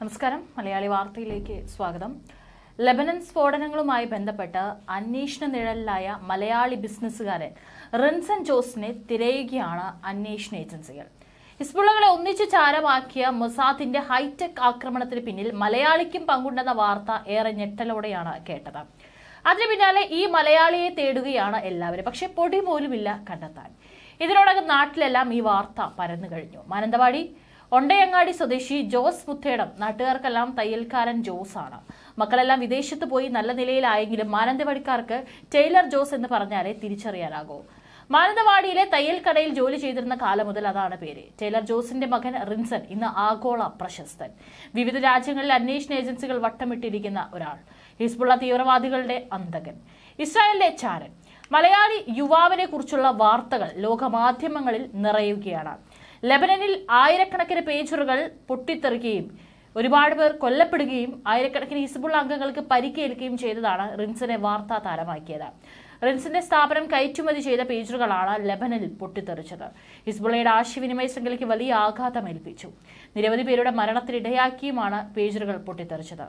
നമസ്കാരം മലയാളി വാർത്തയിലേക്ക് സ്വാഗതം ലബനൻ സ്ഫോടനങ്ങളുമായി ബന്ധപ്പെട്ട് അന്വേഷണ നിഴലിലായ മലയാളി ബിസിനസ്സുകാരൻ റിൻസൻ ജോസിനെ തിരയുകയാണ് അന്വേഷണ ഏജൻസികൾ ഹിസ്ബുള്ളകളെ ഒന്നിച്ചു ചാരമാക്കിയ മൊസാദിന്റെ ഹൈടെക് ആക്രമണത്തിന് പിന്നിൽ മലയാളിക്കും പങ്കുണ്ടെന്ന വാർത്ത ഏറെ ഞെട്ടലോടെയാണ് കേട്ടത് അതിന് പിന്നാലെ ഈ മലയാളിയെ തേടുകയാണ് എല്ലാവരും പക്ഷെ പൊടി പോലുമില്ല കണ്ടെത്താൻ ഇതിനോടകം നാട്ടിലെല്ലാം ഈ വാർത്ത പരന്നു കഴിഞ്ഞു മാനന്തവാടി ഒണ്ടയങ്ങാടി സ്വദേശി ജോസ് മുത്തേടം നാട്ടുകാർക്കെല്ലാം തയ്യൽക്കാരൻ ജോസ് ആണ് മക്കളെല്ലാം വിദേശത്ത് പോയി നല്ല നിലയിലായെങ്കിലും മാനന്തവാടിക്കാർക്ക് ടൈലർ ജോസ് എന്ന് പറഞ്ഞാലേ തിരിച്ചറിയാനാകൂ മാനന്തവാടിയിലെ തയ്യൽ കടയിൽ ജോലി ചെയ്തിരുന്ന കാലം മുതൽ അതാണ് പേര് ടൈലർ ജോസിന്റെ മകൻ റിൻസൻ ഇന്ന് ആഗോള പ്രശസ്തൻ വിവിധ രാജ്യങ്ങളിൽ അന്വേഷണ ഏജൻസികൾ വട്ടമിട്ടിരിക്കുന്ന ഒരാൾ ഹിസ്ബുള്ള തീവ്രവാദികളുടെ അന്തകൻ ഇസ്രായേലിലെ ചാരൻ മലയാളി യുവാവിനെ കുറിച്ചുള്ള വാർത്തകൾ ലോകമാധ്യമങ്ങളിൽ നിറയുകയാണ് ലെബനനിൽ ആയിരക്കണക്കിന് പേജറുകൾ പൊട്ടിത്തെറിക്കുകയും ഒരുപാട് പേർ കൊല്ലപ്പെടുകയും ആയിരക്കണക്കിന് ഹിസ്ബുൾ അംഗങ്ങൾക്ക് പരിക്കേൽക്കുകയും ചെയ്തതാണ് റിൻസിനെ വാർത്താ താരമാക്കിയത് റിൻസിന്റെ സ്ഥാപനം കയറ്റുമതി ചെയ്ത പേജറുകളാണ് ലെബനനിൽ പൊട്ടിത്തെറിച്ചത് ഹിസ്ബുള്ളയുടെ ആശയവിനിമയ ശൃംഖലയ്ക്ക് വലിയ ആഘാതമേൽപ്പിച്ചു നിരവധി പേരുടെ മരണത്തിനിടയാക്കിയുമാണ് പേജറുകൾ പൊട്ടിത്തെറിച്ചത്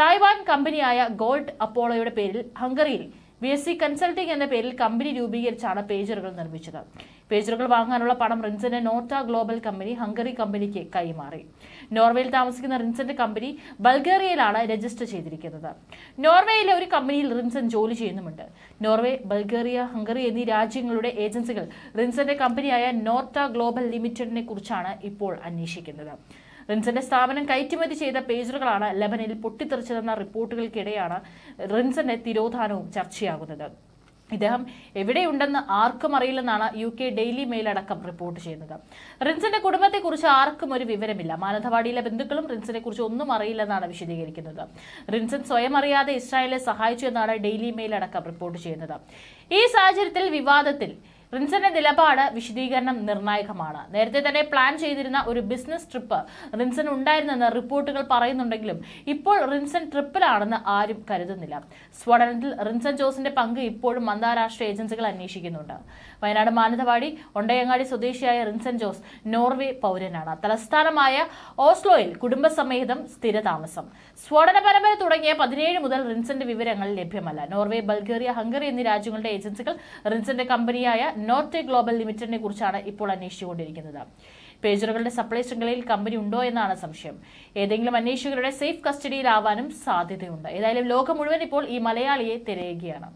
തായ്വാൻ കമ്പനിയായ ഗോൾഡ് അപ്പോളോയുടെ പേരിൽ ഹംഗറിയിൽ വി എസ് സി കൺസൾട്ടിംഗ് എന്ന പേരിൽ കമ്പനി രൂപീകരിച്ചാണ് പേജറുകൾ നിർമ്മിച്ചത് പേജറുകൾ വാങ്ങാനുള്ള പണം റിൻസിന്റെ നോർട്ട ഗ്ലോബൽ കമ്പനി ഹംഗറി കമ്പനിക്ക് കൈമാറി നോർവേയിൽ താമസിക്കുന്ന റിൻസിന്റെ കമ്പനി ബൾഗേറിയയിലാണ് രജിസ്റ്റർ ചെയ്തിരിക്കുന്നത് നോർവേയിലെ ഒരു കമ്പനിയിൽ റിൻസൻ ജോലി ചെയ്യുന്നുമുണ്ട് നോർവേ ബൾഗേറിയ ഹംഗറി എന്നീ രാജ്യങ്ങളുടെ ഏജൻസികൾ റിൻസന്റെ കമ്പനിയായ നോർട്ട ഗ്ലോബൽ ലിമിറ്റഡിനെ കുറിച്ചാണ് ഇപ്പോൾ അന്വേഷിക്കുന്നത് റിൻസിന്റെ സ്ഥാപനം കയറ്റുമതി ചെയ്ത പേജറുകളാണ് ലബനിൽ പൊട്ടിത്തെറിച്ചതെന്ന റിപ്പോർട്ടുകൾക്കിടെയാണ് റിൻസിന്റെ തിരോധാനവും ചർച്ചയാകുന്നത് ഇദ്ദേഹം എവിടെയുണ്ടെന്ന് ആർക്കും അറിയില്ലെന്നാണ് യു കെ ഡെയിലി മെയിൽ അടക്കം റിപ്പോർട്ട് ചെയ്യുന്നത് റിൻസിന്റെ കുടുംബത്തെക്കുറിച്ച് ആർക്കും ഒരു വിവരമില്ല മാനന്തവാടിയിലെ ബന്ധുക്കളും റിൻസിനെ കുറിച്ച് ഒന്നും അറിയില്ലെന്നാണ് വിശദീകരിക്കുന്നത് റിൻസൻ സ്വയം അറിയാതെ ഇസ്രായേലെ സഹായിച്ചു എന്നാണ് ഡെയിലി മെയിൽ അടക്കം റിപ്പോർട്ട് ചെയ്യുന്നത് ഈ സാഹചര്യത്തിൽ വിവാദത്തിൽ റിൻസന്റെ നിലപാട് വിശദീകരണം നിർണായകമാണ് നേരത്തെ തന്നെ പ്ലാൻ ചെയ്തിരുന്ന ഒരു ബിസിനസ് ട്രിപ്പ് റിൻസൻ ഉണ്ടായിരുന്നെന്ന് റിപ്പോർട്ടുകൾ പറയുന്നുണ്ടെങ്കിലും ഇപ്പോൾ റിൻസൻ ട്രിപ്പിലാണെന്ന് ആരും കരുതുന്നില്ല സ്ഫോടനത്തിൽ റിൻസൻ ജോസിന്റെ പങ്ക് ഇപ്പോഴും അന്താരാഷ്ട്ര ഏജൻസികൾ അന്വേഷിക്കുന്നുണ്ട് വയനാട് മാനന്തവാടി ഒണ്ടയങ്ങാടി സ്വദേശിയായ റിൻസൻ ജോസ് നോർവേ പൗരനാണ് തലസ്ഥാനമായ ഓസ്ലോയിൽ കുടുംബസമേതം സ്ഥിരതാമസം സ്ഫോടന പരമ്പര തുടങ്ങിയ പതിനേഴ് മുതൽ റിൻസന്റെ വിവരങ്ങൾ ലഭ്യമല്ല നോർവേ ബൾഗേറിയ ഹംഗറി എന്നീ രാജ്യങ്ങളുടെ ഏജൻസികൾ റിൻസന്റെ കമ്പനിയായ നോർത്തെ ഗ്ലോബൽ ലിമിറ്റഡിനെ കുറിച്ചാണ് ഇപ്പോൾ അന്വേഷിച്ചുകൊണ്ടിരിക്കുന്നത് പേജറുകളുടെ സപ്ലൈ ശൃംഖലയിൽ കമ്പനി ഉണ്ടോ എന്നാണ് സംശയം ഏതെങ്കിലും അന്വേഷകരുടെ സേഫ് കസ്റ്റഡിയിലാവാനും സാധ്യതയുണ്ട് ഏതായാലും ലോകം മുഴുവൻ ഇപ്പോൾ ഈ മലയാളിയെ തിരയുകയാണ്